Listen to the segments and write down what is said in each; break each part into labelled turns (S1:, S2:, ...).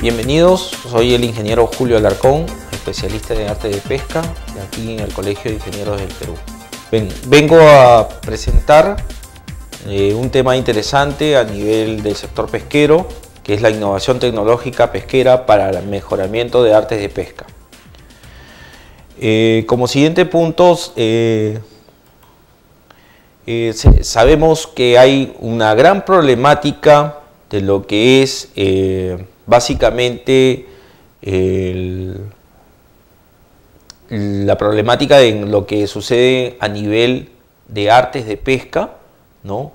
S1: Bienvenidos, soy el ingeniero Julio Alarcón, especialista en artes de pesca aquí en el Colegio de Ingenieros del Perú. vengo a presentar eh, un tema interesante a nivel del sector pesquero, que es la innovación tecnológica pesquera para el mejoramiento de artes de pesca. Eh, como siguiente punto, eh, sabemos que hay una gran problemática de lo que es básicamente la problemática en lo que sucede a nivel de artes de pesca, ¿no?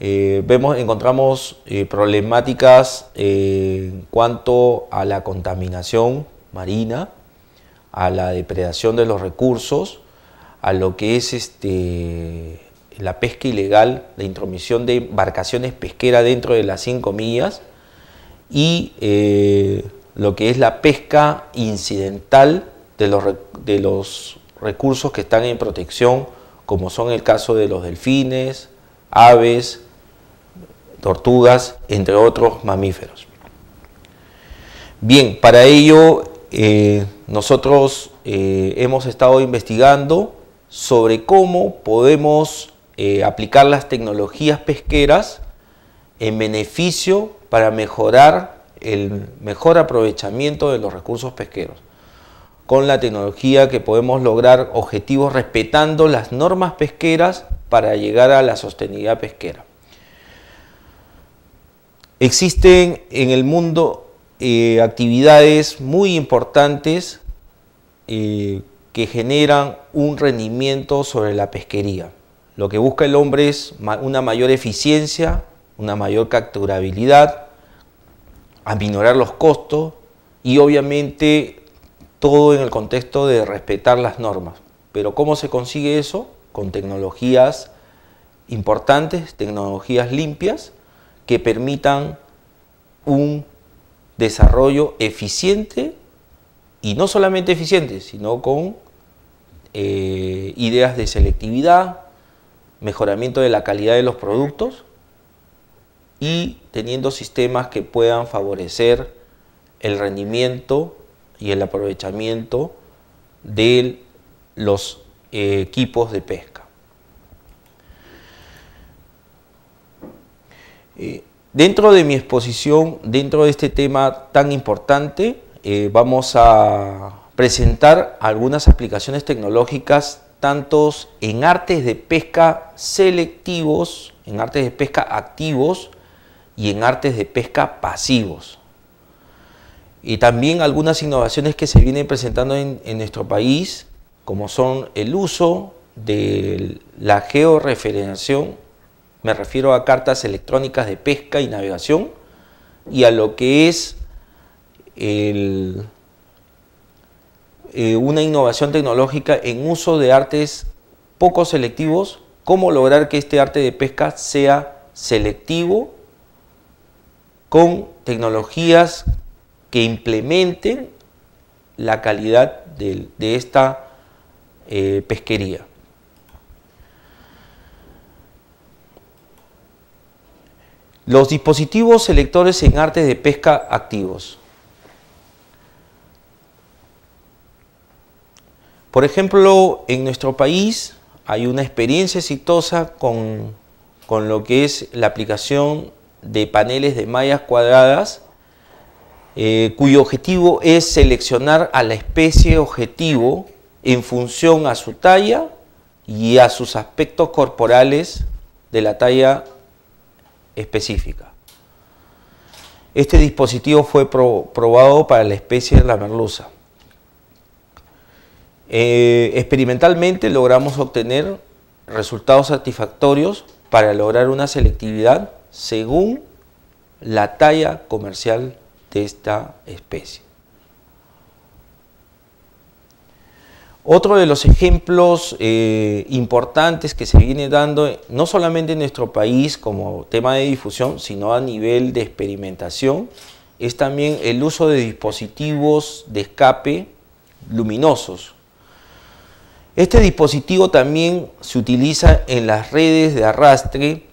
S1: Eh, vemos, encontramos eh, problemáticas eh, en cuanto a la contaminación marina, a la depredación de los recursos, a lo que es este, la pesca ilegal, la intromisión de embarcaciones pesqueras dentro de las cinco millas, y eh, lo que es la pesca incidental de los, recursos que están en protección, como son el caso de los delfines, aves, tortugas, entre otros mamíferos. Bien, para ello eh, nosotros eh, hemos estado investigando sobre cómo podemos aplicar las tecnologías pesqueras en beneficio para mejorar el mejor aprovechamiento de los recursos pesqueros. Con la tecnología que podemos lograr objetivos respetando las normas pesqueras para llegar a la sostenibilidad pesquera. Existen en el mundo eh, actividades muy importantes eh, que generan un rendimiento sobre la pesquería. Lo que busca el hombre es una mayor eficiencia, una mayor capturabilidad, aminorar los costos y obviamente todo en el contexto de respetar las normas. Pero ¿cómo se consigue eso? Con tecnologías importantes, tecnologías limpias que permitan un desarrollo eficiente y no solamente eficiente, sino con eh, ideas de selectividad, mejoramiento de la calidad de los productos y teniendo sistemas que puedan favorecer el rendimiento y el aprovechamiento de los eh, equipos de pesca. Eh, dentro de mi exposición, dentro de este tema tan importante, eh, vamos a presentar algunas aplicaciones tecnológicas tanto en artes de pesca selectivos, en artes de pesca activos, y en artes de pesca pasivos. Y también algunas innovaciones que se vienen presentando en, nuestro país, como son el uso de la georreferenciación, me refiero a cartas electrónicas de pesca y navegación, y a lo que es eh, una innovación tecnológica en uso de artes poco selectivos, cómo lograr que este arte de pesca sea selectivo con tecnologías que implementen la calidad de, esta eh, pesquería. Los dispositivos selectores en artes de pesca activos. Por ejemplo, en nuestro país hay una experiencia exitosa con, con lo que es la aplicación de paneles de mallas cuadradas eh, cuyo objetivo es seleccionar a la especie objetivo en función a su talla y a sus aspectos corporales de la talla específica. Este dispositivo fue probado para la especie de la merluza. Eh, experimentalmente logramos obtener resultados satisfactorios para lograr una selectividad según la talla comercial de esta especie. Otro de los ejemplos eh, importantes que se viene dando, no solamente en nuestro país como tema de difusión, sino a nivel de experimentación, es también el uso de dispositivos de escape luminosos. Este dispositivo también se utiliza en las redes de arrastre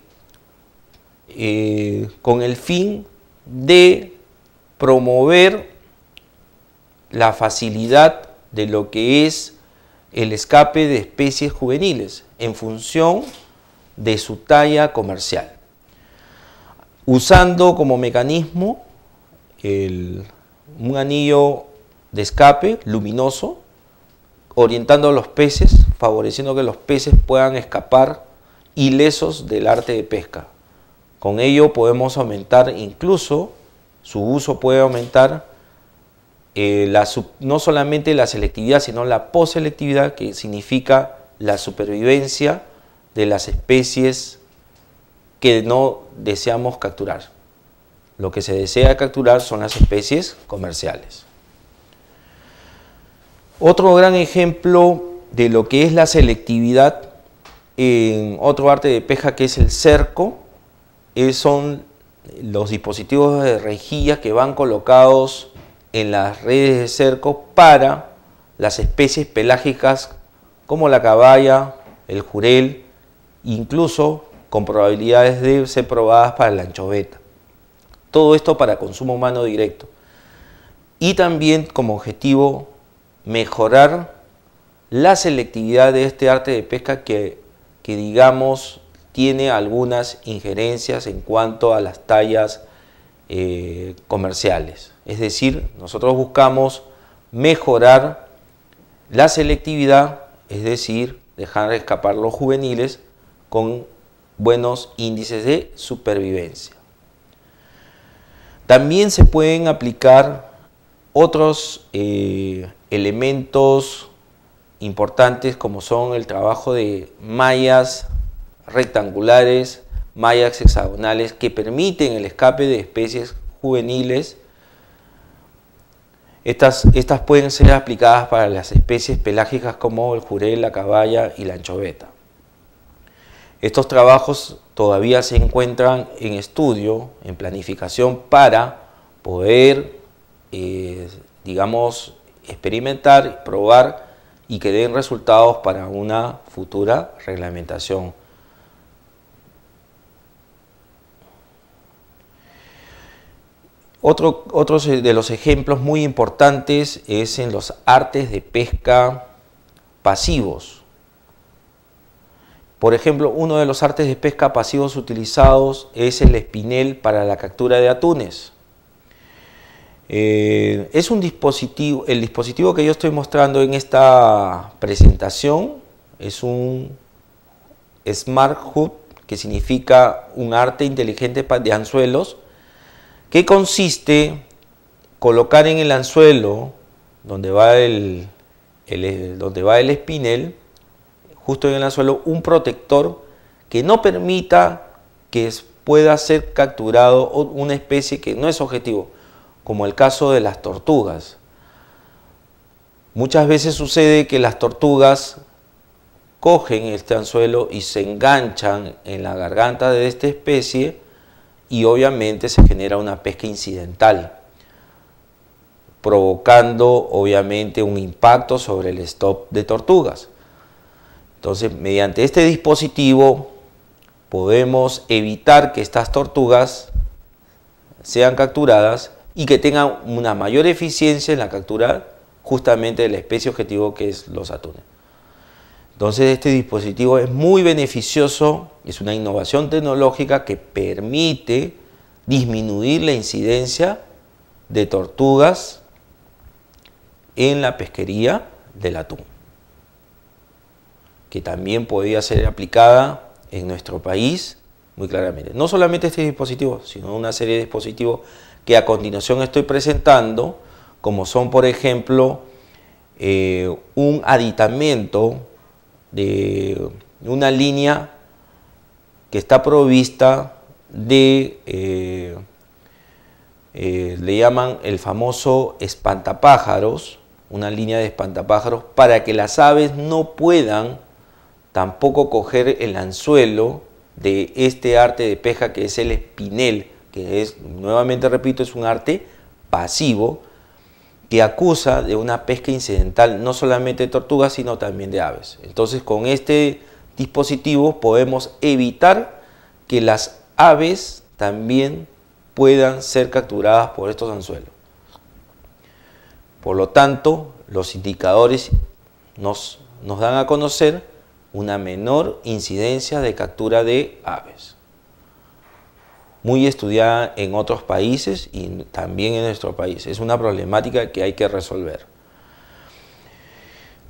S1: eh, con el fin de promover la facilidad de lo que es el escape de especies juveniles en función de su talla comercial, usando como mecanismo un anillo de escape luminoso, orientando a los peces, favoreciendo que los peces puedan escapar ilesos del arte de pesca. Con ello podemos aumentar incluso, su uso puede aumentar eh, no solamente la selectividad, sino la poselectividad, que significa la supervivencia de las especies que no deseamos capturar. Lo que se desea capturar son las especies comerciales. Otro gran ejemplo de lo que es la selectividad en otro arte de pesca que es el cerco, son los dispositivos de rejillas que van colocados en las redes de cerco para las especies pelágicas como la caballa, el jurel, incluso con probabilidades de ser probadas para la anchoveta. Todo esto para consumo humano directo. Y también como objetivo mejorar la selectividad de este arte de pesca que, que digamos tiene algunas injerencias en cuanto a las tallas eh, comerciales. Es decir, nosotros buscamos mejorar la selectividad, es decir, dejar escapar los juveniles con buenos índices de supervivencia. También se pueden aplicar otros eh, elementos importantes como son el trabajo de mallas rectangulares, mayas hexagonales que permiten el escape de especies juveniles. Estas, pueden ser aplicadas para las especies pelágicas como el jurel, la caballa y la anchoveta. Estos trabajos todavía se encuentran en estudio, en planificación para poder, eh, digamos, experimentar, probar y que den resultados para una futura reglamentación Otro, eh, de los ejemplos muy importantes es en los artes de pesca pasivos. Por ejemplo, uno de los artes de pesca pasivos utilizados es el espinel para la captura de atunes. Eh, es un dispositivo, el dispositivo que yo estoy mostrando en esta presentación es un Smart Hook, que significa un arte inteligente de anzuelos que consiste colocar en el anzuelo donde va el, donde va el espinel, justo en el anzuelo, un protector que no permita que pueda ser capturado una especie que no es objetivo, como el caso de las tortugas. Muchas veces sucede que las tortugas cogen este anzuelo y se enganchan en la garganta de esta especie y obviamente se genera una pesca incidental, provocando obviamente un impacto sobre el stop de tortugas. Entonces, mediante este dispositivo podemos evitar que estas tortugas sean capturadas y que tengan una mayor eficiencia en la captura justamente de la especie objetivo que es los atunes. Entonces este dispositivo es muy beneficioso, es una innovación tecnológica que permite disminuir la incidencia de tortugas en la pesquería del atún, que también podría ser aplicada en nuestro país muy claramente. No solamente este dispositivo, sino una serie de dispositivos que a continuación estoy presentando, como son por ejemplo eh, un aditamento de una línea que está provista de, eh, eh, le llaman el famoso espantapájaros, una línea de espantapájaros, para que las aves no puedan tampoco coger el anzuelo de este arte de peja que es el espinel, que es, nuevamente repito, es un arte pasivo, que acusa de una pesca incidental no solamente de tortugas, sino también de aves. Entonces, con este dispositivo podemos evitar que las aves también puedan ser capturadas por estos anzuelos. Por lo tanto, los indicadores nos, nos dan a conocer una menor incidencia de captura de aves muy estudiada en otros países y también en nuestro país. Es una problemática que hay que resolver.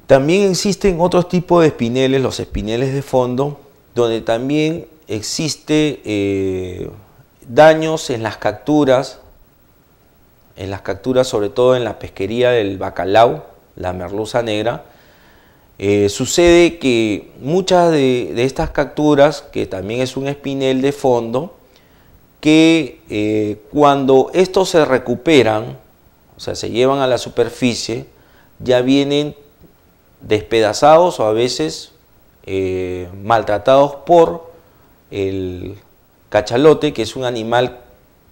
S1: También existen otros tipos de espineles, los espineles de fondo, donde también existe eh, daños en las capturas, en las capturas sobre todo en la pesquería del bacalao, la merluza negra. Eh, sucede que muchas de estas capturas, que también es un espinel de fondo, que eh, cuando estos se recuperan, o sea, se llevan a la superficie, ya vienen despedazados o a veces eh, maltratados por el cachalote, que es un animal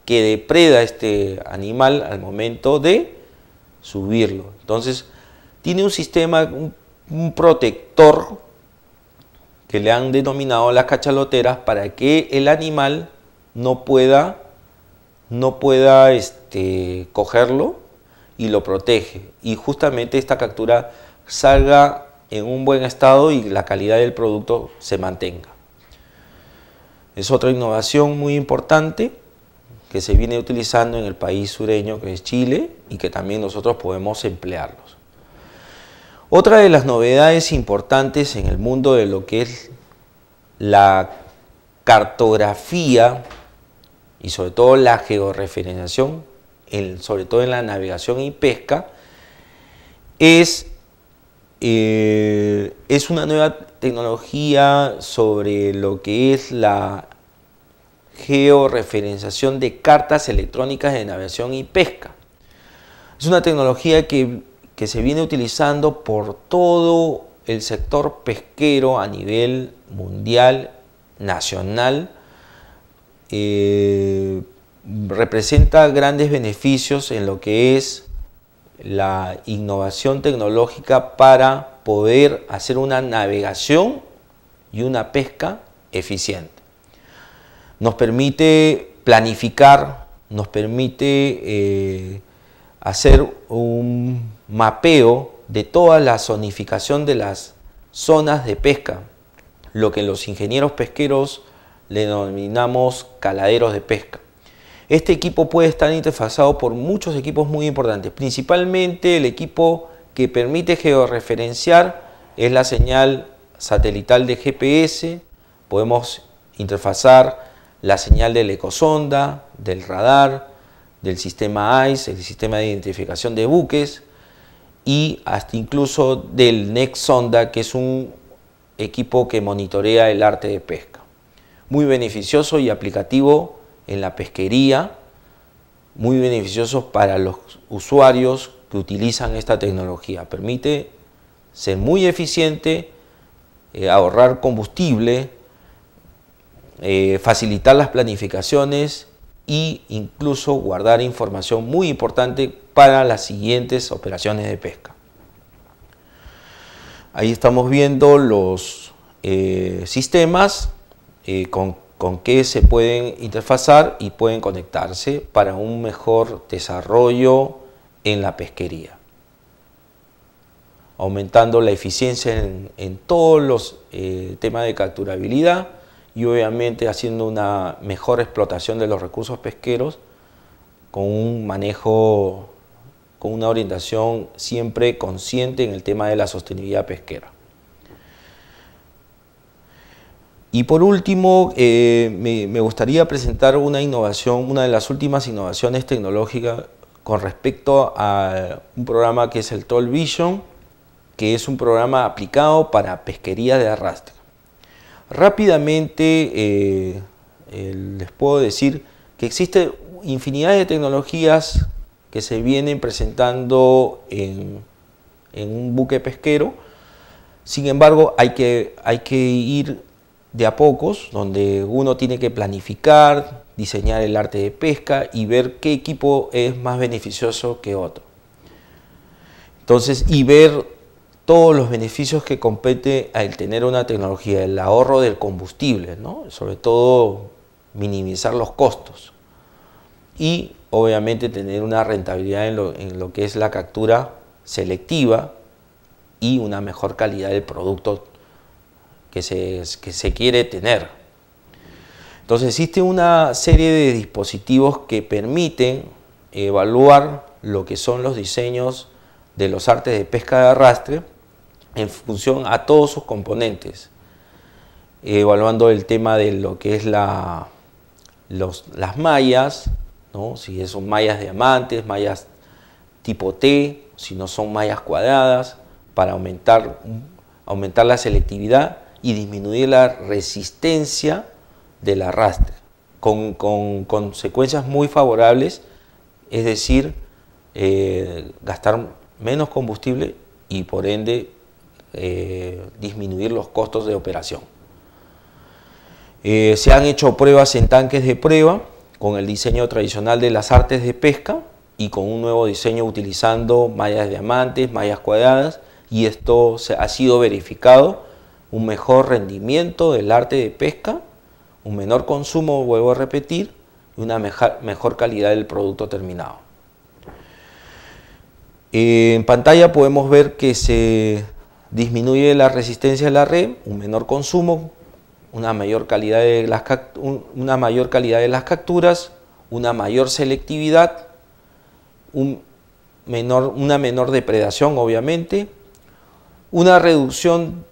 S1: que depreda a este animal al momento de subirlo. Entonces, tiene un sistema, un protector que le han denominado las cachaloteras para que el animal no pueda, no pueda este, cogerlo y lo protege. Y justamente esta captura salga en un buen estado y la calidad del producto se mantenga. Es otra innovación muy importante que se viene utilizando en el país sureño que es Chile y que también nosotros podemos emplearlos. Otra de las novedades importantes en el mundo de lo que es la cartografía y sobre todo la georreferenciación, sobre todo en la navegación y pesca, eh, es, una nueva tecnología sobre lo que es la georreferenciación de cartas electrónicas de navegación y pesca. Es una tecnología que, que se viene utilizando por todo el sector pesquero a nivel mundial, nacional, eh, representa grandes beneficios en lo que es la innovación tecnológica para poder hacer una navegación y una pesca eficiente. Nos permite planificar, nos permite eh, hacer un mapeo de toda la zonificación de las zonas de pesca, lo que los ingenieros pesqueros le denominamos caladeros de pesca. Este equipo puede estar interfazado por muchos equipos muy importantes, principalmente el equipo que permite georreferenciar es la señal satelital de GPS, podemos interfazar la señal del ecosonda, del radar, del sistema ICE, el sistema de identificación de buques y hasta incluso del Next que es un equipo que monitorea el arte de pesca muy beneficioso y aplicativo en la pesquería, muy beneficioso para los usuarios que utilizan esta tecnología. Permite ser muy eficiente, eh, ahorrar combustible, eh, facilitar las planificaciones e incluso guardar información muy importante para las siguientes operaciones de pesca. Ahí estamos viendo los eh, sistemas eh, con, qué se pueden interfazar y pueden conectarse para un mejor desarrollo en la pesquería, aumentando la eficiencia en, todos los eh, temas de capturabilidad y obviamente haciendo una mejor explotación de los recursos pesqueros con un manejo, con una orientación siempre consciente en el tema de la sostenibilidad pesquera. Y por último, eh, me, gustaría presentar una innovación, una de las últimas innovaciones tecnológicas con respecto a un programa que es el Toll Vision, que es un programa aplicado para pesquería de arrastre. Rápidamente eh, eh, les puedo decir que existe infinidad de tecnologías que se vienen presentando en, un buque pesquero. Sin embargo, hay que, hay que ir de a pocos, donde uno tiene que planificar, diseñar el arte de pesca y ver qué equipo es más beneficioso que otro. Entonces, y ver todos los beneficios que compete al tener una tecnología, el ahorro del combustible, ¿no? sobre todo minimizar los costos y obviamente tener una rentabilidad en lo, en lo que es la captura selectiva y una mejor calidad del producto que se, que se quiere tener. Entonces existe una serie de dispositivos que permiten evaluar lo que son los diseños de los artes de pesca de arrastre en función a todos sus componentes, evaluando el tema de lo que es la, las mallas, si son mallas diamantes, mallas tipo T, si no son mallas cuadradas, para aumentar, aumentar la selectividad y disminuir la resistencia del arrastre, con, consecuencias muy favorables, es decir, eh, gastar menos combustible y por ende eh, disminuir los costos de operación. Eh, se han hecho pruebas en tanques de prueba con el diseño tradicional de las artes de pesca y con un nuevo diseño utilizando mallas diamantes, mallas cuadradas y esto se, ha sido verificado un mejor rendimiento del arte de pesca, un menor consumo, vuelvo a repetir, y una mejor calidad del producto terminado. en pantalla podemos ver que se disminuye la resistencia de la red, un menor consumo, una mayor calidad de las, una mayor calidad de las capturas, una mayor selectividad, un menor, una menor depredación obviamente, una reducción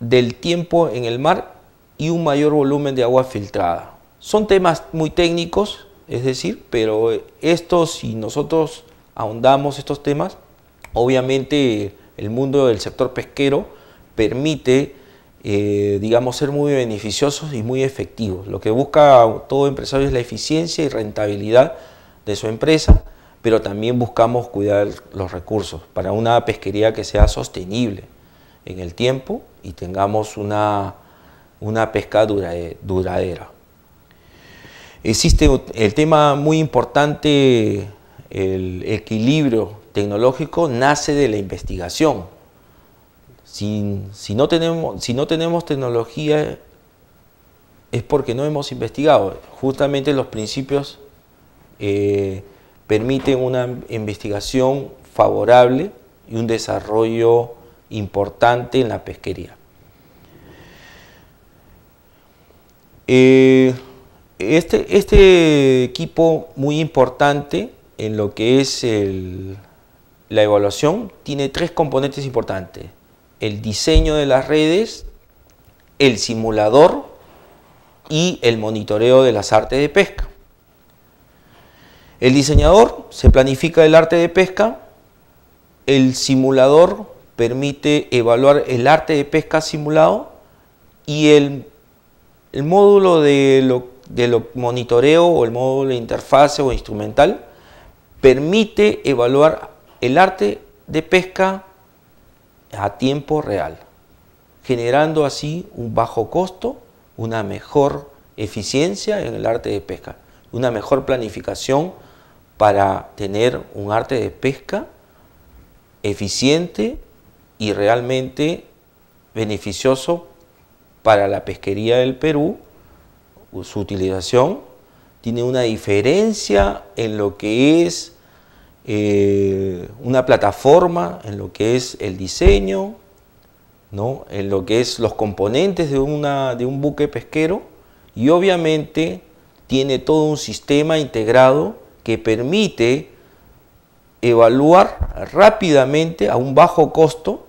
S1: del tiempo en el mar y un mayor volumen de agua filtrada. Son temas muy técnicos, es decir, pero estos, si nosotros ahondamos estos temas, obviamente el mundo del sector pesquero permite, eh, digamos, ser muy beneficiosos y muy efectivos. Lo que busca todo empresario es la eficiencia y rentabilidad de su empresa, pero también buscamos cuidar los recursos para una pesquería que sea sostenible en el tiempo y tengamos una, una pesca eh, duradera. Existe el tema muy importante, el equilibrio tecnológico nace de la investigación. Si, no tenemos, si no tenemos tecnología es porque no hemos investigado. Justamente los principios eh, permiten una investigación favorable y un desarrollo importante en la pesquería. Eh, este, este, equipo muy importante en lo que es la evaluación tiene tres componentes importantes. El diseño de las redes, el simulador y el monitoreo de las artes de pesca. El diseñador se planifica el arte de pesca, el simulador permite evaluar el arte de pesca simulado y el, módulo de lo, monitoreo o el módulo de interfase o instrumental permite evaluar el arte de pesca a tiempo real, generando así un bajo costo, una mejor eficiencia en el arte de pesca, una mejor planificación para tener un arte de pesca eficiente y realmente beneficioso para la pesquería del Perú, su utilización, tiene una diferencia en lo que es eh, una plataforma, en lo que es el diseño, ¿no? en lo que es los componentes de, una, de un buque pesquero y obviamente tiene todo un sistema integrado que permite evaluar rápidamente a un bajo costo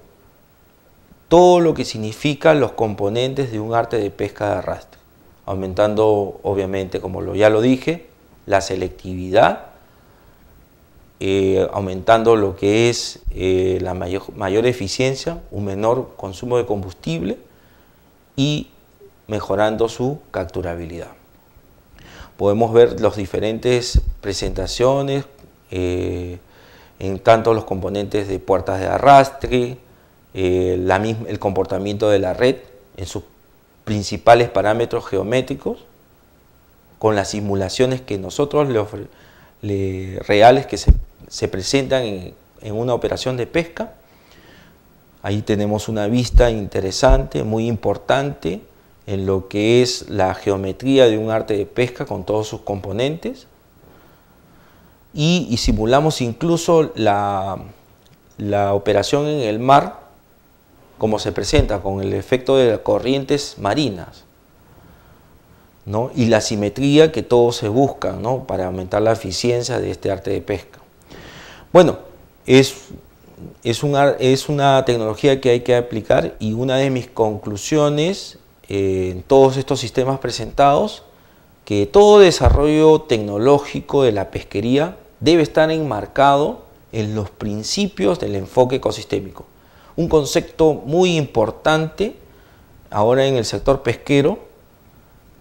S1: todo lo que significan los componentes de un arte de pesca de arrastre, aumentando obviamente, como ya lo dije, la selectividad, eh, aumentando lo que es eh, la mayor, mayor eficiencia, un menor consumo de combustible y mejorando su capturabilidad. Podemos ver las diferentes presentaciones, eh, en tanto los componentes de puertas de arrastre, eh, el comportamiento de la red en sus principales parámetros geométricos con las simulaciones que nosotros le, reales que se, presentan en, una operación de pesca. Ahí tenemos una vista interesante, muy importante en lo que es la geometría de un arte de pesca con todos sus componentes. Y, simulamos incluso la operación en el mar como se presenta con el efecto de las corrientes marinas. y la simetría que todos se buscan ¿no? para aumentar la eficiencia de este arte de pesca. Bueno, es, es, una, es una tecnología que hay que aplicar y una de mis conclusiones eh, en todos estos sistemas presentados, que todo desarrollo tecnológico de la pesquería debe estar enmarcado en los principios del enfoque ecosistémico un concepto muy importante ahora en el sector pesquero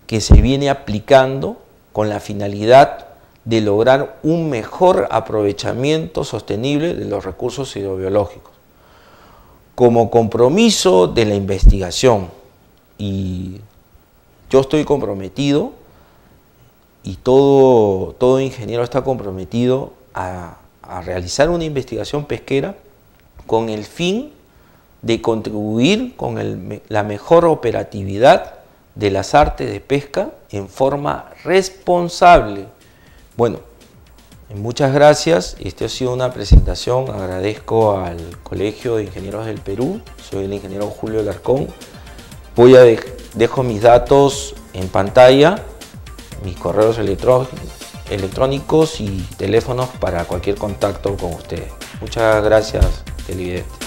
S1: que se viene aplicando con la finalidad de lograr un mejor aprovechamiento sostenible de los recursos hidrobiológicos. Como compromiso de la investigación, y yo estoy comprometido, y todo, todo ingeniero está comprometido a, a realizar una investigación pesquera con el fin de contribuir con la mejor operatividad de las artes de pesca en forma responsable. Bueno, muchas gracias. Esta ha sido una presentación. Agradezco al Colegio de Ingenieros del Perú. Soy el ingeniero Julio Garcón Voy a dejo mis datos en pantalla, mis correos electrónicos y teléfonos para cualquier contacto con ustedes. Muchas gracias, televidente.